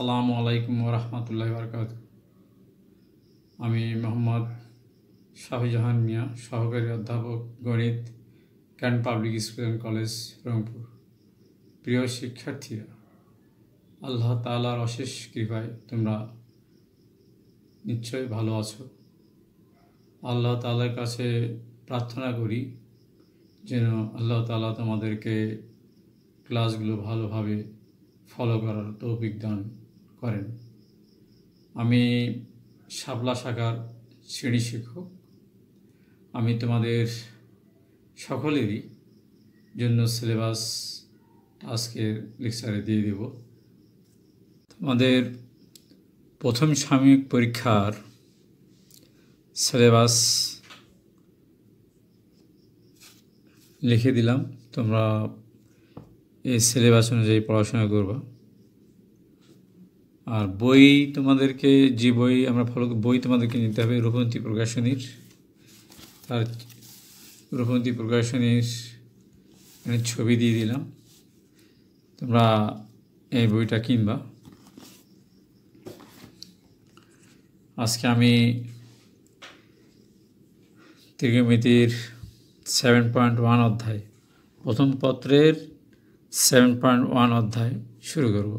আসসালামু আলাইকুম রহমতুল্লাহ বরকাত আমি মোহাম্মদ শাহজাহান মিয়া সহকারী অধ্যাপক গণিত Cantt public school and college Rangpur প্রিয় শিক্ষার্থীরা আল্লাহ তালার অশেষ কৃপায় তোমরা নিশ্চয়ই ভালো আছো আল্লাহ তালার কাছে প্রার্থনা করি যেন আল্লাহ তালা তোমাদেরকে ক্লাসগুলো ভালোভাবে ফলো করার তৌফিক দান করেন আমি সাবলা শাখার শ্রেণী শিক্ষক আমি তোমাদের সকলেরই জন্য সিলেবাস আজকের লেকচারে দিয়ে দেব তোমাদের প্রথম সাময়িক পরীক্ষার সিলেবাস লিখে দিলাম তোমরা এই সিলেবাস অনুযায়ী পড়াশোনা করবা আর বই তোমাদেরকে যে বই আমরা ফলো বই তোমাদেরকে নিতে হবে রূপন্তী প্রকাশনীর তার রূপন্তী প্রকাশনীর ছবি দিয়ে দিলাম তোমরা এই বইটা কিনবা আজকে আমি ত্রিগমিতির সেভেন পয়েন্ট ওয়ান অধ্যায় প্রথম পত্রের সেভেন পয়েন্ট ওয়ান অধ্যায় শুরু করবো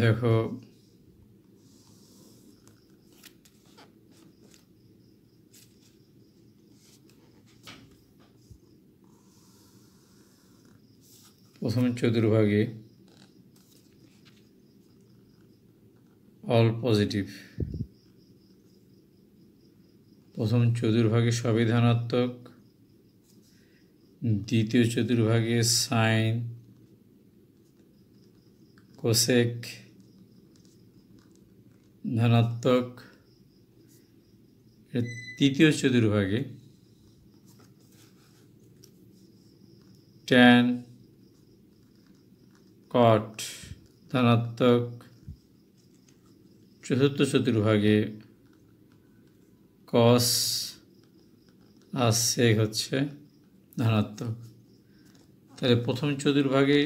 দেখো প্রথম চতুর্ভাগে অল পজিটিভ প্রথম চতুর্ভাগে সবই ধনাত্মক দ্বিতীয় চতুর্ভাগে সাইন কোসেক ধনাত্মক তৃতীয় চতুর্ভাগে ট্যান কট ধনাত্মক চতুর্থ চতুর্ভাগে কস আর হচ্ছে ধনাত্মক তাহলে প্রথম চতুর্ভাগে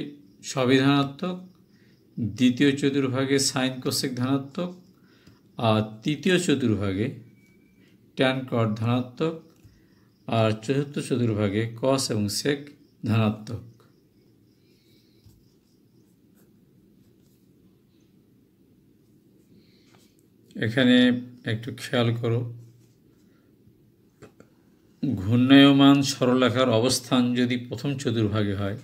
সবই ধনাত্মক দ্বিতীয় চতুর্ভাগে সাইন কোসেক ধনাত্মক আর তৃতীয় চতুর্ভাগে ট্যান কট ধনাত্মক আর চতুর্থ চতুর্ভাগে কস এবং সেক ধনাত্মক এখানে একটু খেয়াল করো ঘূর্ণায়মান সরলরেখার অবস্থান যদি প্রথম চতুর্ভাগে হয়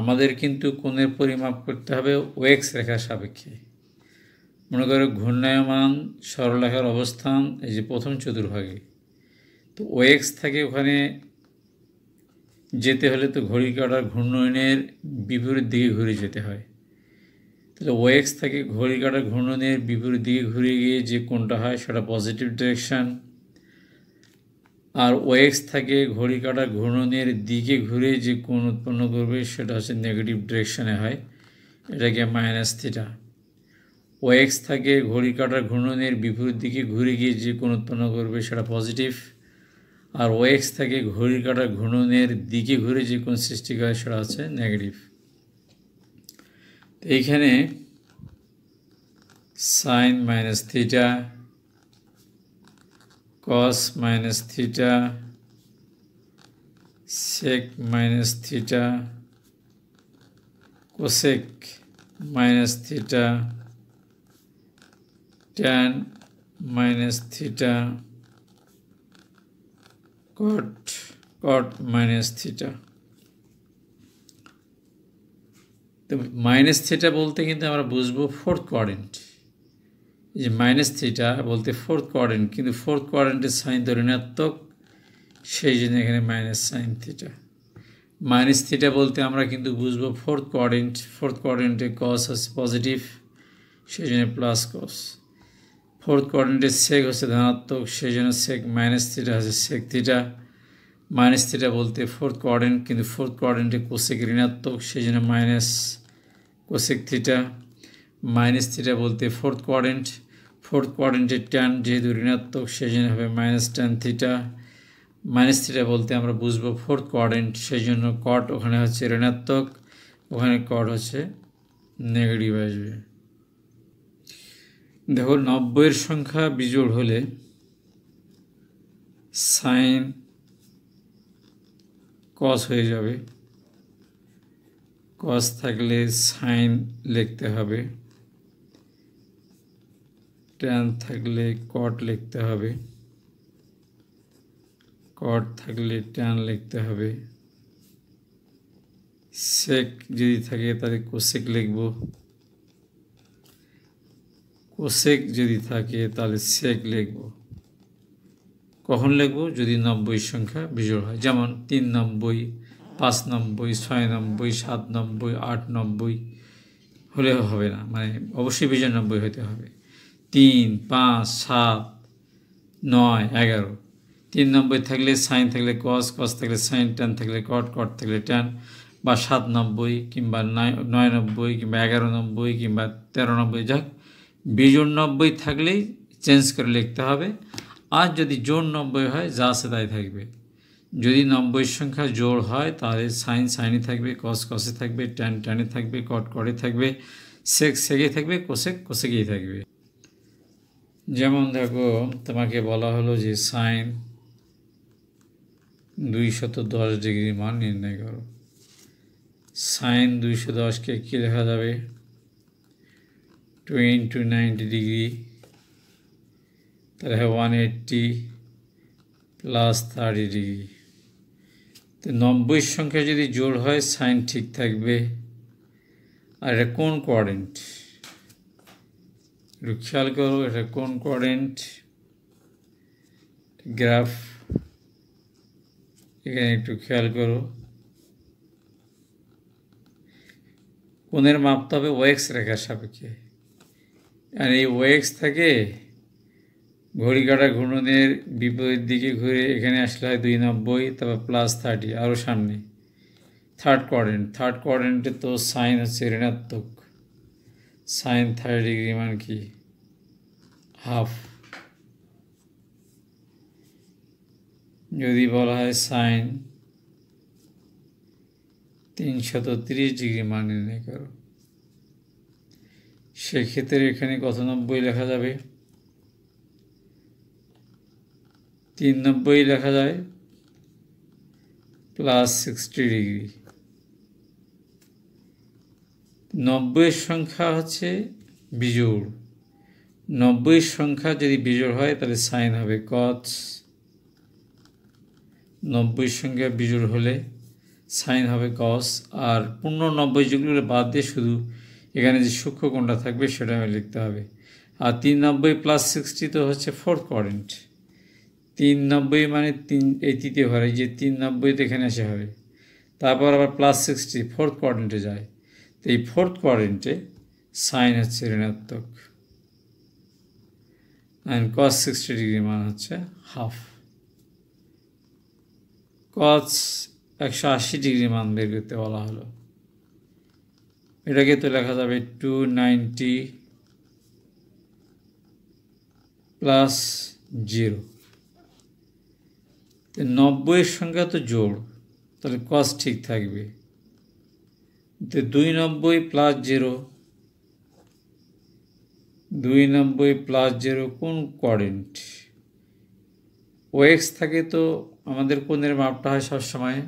আমাদের কিন্তু কোণের পরিমাপ করতে হবে ওয়েক্স রেখার সাপেক্ষে মনে করো ঘূর্ণায়মান সরলরেখার অবস্থান এই যে প্রথম চতুর্ভাগে তো ওয়েক্স থাকে ওখানে যেতে হলে তো ঘড়ি কাটার ঘূর্ণয়নের বিপরীত দিকে ঘুরে যেতে হয় তাহলে ওয়েক্স থাকে ঘড়ি কাটার ঘূর্ণনের বিপরীত দিকে ঘুরে গিয়ে যে কোনটা হয় সেটা পজিটিভ ডিরেকশান আর ওয়েক্স থাকে ঘড়ি কাটা ঘূর্ণনের দিকে ঘুরে যে কোন উৎপন্ন করবে সেটা হচ্ছে নেগেটিভ ডিরেকশনে হয় এটাকে মাইনাস থিটা ওয়েক্স থাকে ঘড়ি কাটার ঘূর্ণনের বিপরীত দিকে ঘুরে গিয়ে যে কোন উৎপন্ন করবে সেটা পজিটিভ আর ওয়েক্স থাকে ঘড়ি কাটার ঘূর্ণনের দিকে ঘুরে যে কোন সৃষ্টি করে সেটা হচ্ছে নেগেটিভ তো এইখানে sin minus theta cos minus theta sec minus theta cosec minus theta tan minus theta cot cot minus theta তো মাইনাস থিটা বলতে কিন্তু আমরা বুঝবো ফোর্থ কোয়ারেন্ট যে মাইনাস থ্রিটা বলতে ফোর্থ কোয়ারেন্ট কিন্তু ফোর্থ কোয়ারেন্টের সাইন তো ঋণাত্মক সেই জন্য এখানে minus sin theta minus theta বলতে আমরা কিন্তু বুঝবো ফোর্থ কোয়ারেন্ট ফোর্থ কোয়ারেন্টের কস হচ্ছে পজিটিভ সেই জন্য প্লাস কস ফোর্থ কোয়ারেন্টের সেক হচ্ছে ধনাত্মক সেই জন্য সেক মাইনাস থিটা হচ্ছে সেক থিটা মাইনাস থিটা বলতে ফোর্থ কোয়ারেন্ট কিন্তু ফোর্থ কোয়ারেন্টে কোশেক ঋণাত্মক সেই জন্য minus cosec theta minus theta বলতে ফোর্থ কোয়ারেন্ট ফোর্থ কোয়ারেন্টের ট্যান যেহেতু ঋণাত্মক সেজন্য হবে minus tan theta minus theta বলতে আমরা বুঝবো ফোর্থ কোয়ারেন্ট সেই জন্য কট ওখানে হচ্ছে ঋণাত্মক ওখানে কট হচ্ছে নেগেটিভ আসবে দেখো নব্বইয়ের সংখ্যা বিজোড় হলে সাইন কস হয়ে যাবে কস থাকলে সাইন লিখতে হবে ট্যান থাকলে কট লিখতে হবে কট থাকলে ট্যান লিখতে হবে সেক যদি থাকে তাহলে কোসেক লিখব কোসেক যদি থাকে তাহলে সেক লিখব কখন লিখব যদি নব্বই সংখ্যা বিজোড় হয় যেমন তিন নব্বই পাঁচ নব্বই ছয় নব্বই সাত নব্বই আট নব্বই হলেও হবে না মানে অবশ্যই বিজয় নব্বই হতে হবে তিন পাঁচ সাত নয় এগারো তিন নব্বই থাকলে সাইন থাকলে কস কস থাকলে সাইন টেন থাকলে কট কট থাকলে টেন বা সাত নব্বই কিংবা নয় নব্বই কিংবা এগারো নব্বই কিংবা তেরো নব্বই যাক বিজোর নব্বই থাকলেই চেঞ্জ করে লিখতে হবে আর যদি জোড় নব্বই হয় যা আছে তাই থাকবে যদি নব্বই সংখ্যা জোড় হয় তাহলে সাইন সাইনে থাকবে কস কসে থাকবে ট্যান টেনে থাকবে কট কটে থাকবে সেক সেকে থাকবে কোসেক কোসেকেই থাকবে যেমন দেখো তোমাকে বলা হলো যে সাইন দুইশত দশ ডিগ্রি মান নির্ণয় করো সাইন দুইশো দশকে কী লেখা যাবে টু ইন্টু নাইনটি ডিগ্রি তাহলে one eighty plus thirty degree তো নব্বই সংখ্যা যদি জোর হয় সাইন ঠিক থাকবে আর এটা কোন কোয়ারেন্ট একটু খেয়াল করো এটা কোন কোয়ারেন্ট গ্রাফ এখানে একটু খেয়াল করো কোনের মাপতে হবে ওয়েক্স রেখার সাপেক্ষে আর এই ওয়েক্স থাকে ঘড়ি কাটা ঘূর্ণনের বিপরীত দিকে ঘুরে এখানে আসলে হয় দুই নব্বই তারপর প্লাস থার্টি আরও সামনে থার্ড কোয়ারেন্ট থার্ড কোয়ারেন্টে তো সাইন হচ্ছে ঋণাত্মক সাইন থার্টি ডিগ্রি মান কি হাফ যদি বলা হয় সাইন তিনশত ত্রিশ ডিগ্রি মান নির্ণয় করো সেক্ষেত্রে এখানে কত নব্বই লেখা যাবে তিন নব্বই লেখা যায় প্লাস সিক্সটি ডিগ্রি নব্বইয়ের সংখ্যা হচ্ছে বিজোড় নব্বইয়ের সংখ্যা যদি বিজোড় হয় তাহলে সাইন হবে কচ নব্বইয়ের সংখ্যা বিজোড় হলে সাইন হবে কস আর পূর্ণ নব্বই যুগগুলো বাদ দিয়ে শুধু এখানে যে সূক্ষ্ম কোণটা থাকবে সেটা আমি লিখতে হবে আর তিন নব্বই প্লাস সিক্সটি তো হচ্ছে ফোর্থ কোয়ারেন্ট তিন নব্বই মানে তিন এই তৃতীয় ঘরে যে তিন নব্বইতে এখানে এসে হবে তারপর আবার প্লাস সিক্সটি ফোর্থ কোয়ারেন্টে যায় এই ফোর্থ কোয়ারেন্টে সাইন হচ্ছে ঋণাত্মক অ্যান্ড কস সিক্সটি ডিগ্রি মান হচ্ছে হাফ কস একশো আশি ডিগ্রি মান বের করতে বলা হলো এটাকে তো লেখা যাবে টু নাইনটি প্লাস জিরো নব্বইয়ের সংখ্যা তো জোড় তাহলে কস ঠিক থাকবে দুই নব্বই প্লাস জিরো দুই নব্বই প্লাস জিরো কোন কোয়ারেন্ট ওয়েক্স থাকে তো আমাদের কোণের মাপটা হয় সবসময়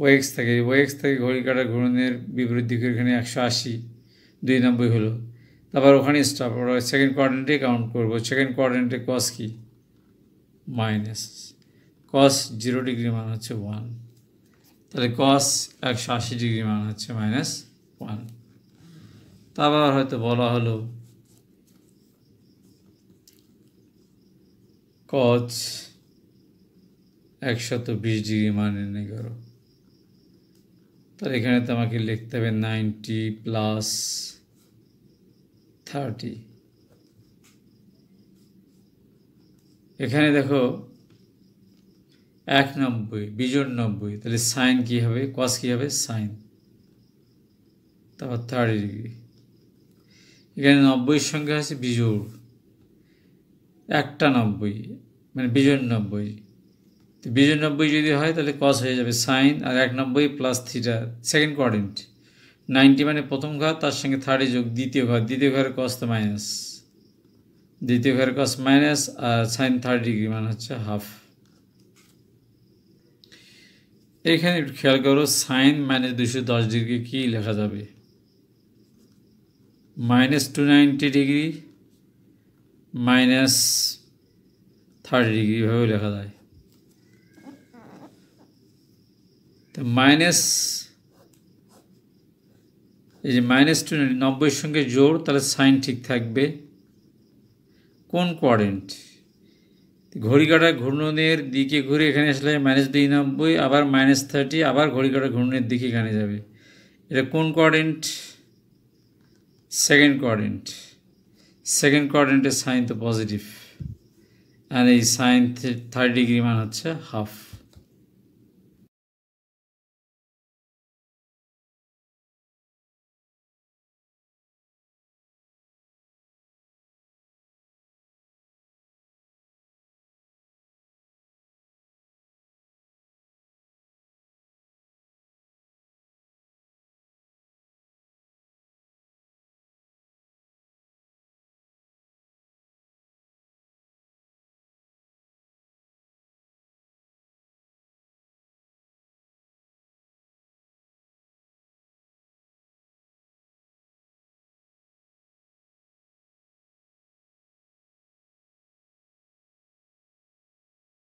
ওয়েক্স থাকে ওয়েক্স থাকে ঘড়ি কাটা ঘূর্ণের বিপরীত দিকে এখানে একশো আশি দুই নব্বই হলো তারপর ওখানে স্টপ ওরা সেকেন্ড কোয়ারেন্টে কাউন্ট করবো সেকেন্ড কোয়ারেন্টে কস কি মাইনাস কস জিরো ডিগ্রি মান হচ্ছে ওয়ান তাহলে কস একশো আশি ডিগ্রি মান হচ্ছে মাইনাস ওয়ান তারপর হয়তো বলা হলো কচ একশত বিশ ডিগ্রি মান এনে করো তাহলে এখানে তো আমাকে লিখতে হবে নাইনটি প্লাস থার্টি এখানে দেখো এক নব্বই বিজোট নব্বই তাহলে সাইন কী হবে কস কী হবে সাইন তারপর থার্টি ডিগ্রি এখানে নব্বইয়ের সঙ্গে আছে বিজোড় একটা নব্বই মানে বিজোড় নব্বই তো বিজোড় নব্বই যদি হয় তাহলে কস হয়ে যাবে সাইন আর এক নব্বই plus theta second quadrant ninety মানে প্রথম ঘর তার সঙ্গে থার্ডে যোগ দ্বিতীয় ঘর দ্বিতীয় ঘরের কস তো মাইনাস দ্বিতীয় ঘরের কস মাইনাস আর সাইন থার্ড ডিগ্রি মানে হচ্ছে হাফ এখানে একটু খেয়াল করো সাইন মাইনাস দুশো দশ ডিগ্রি কী লেখা যাবে minus two ninety degree minus thirty degree ভাবে লেখা যায় তো মাইনাস এই যে মাইনাস টু নব্বইয়ের সঙ্গে জোর তাহলে সাইন ঠিক থাকবে কোন কোয়ারেন্ট ঘড়িকাটা ঘূর্ণনের দিকে ঘুরে এখানে আসলে মাইনাস দুই নব্বই আবার মাইনাস থার্টি আবার ঘড়িকাটা ঘূর্ণনের দিকে এখানে যাবে এটা কোন কোয়ারেন্ট সেকেন্ড কোয়ারেন্ট সেকেন্ড কোয়ারেন্টের সাইন তো পজিটিভ আর এই সাইন থার্টি ডিগ্রি মান হচ্ছে হাফ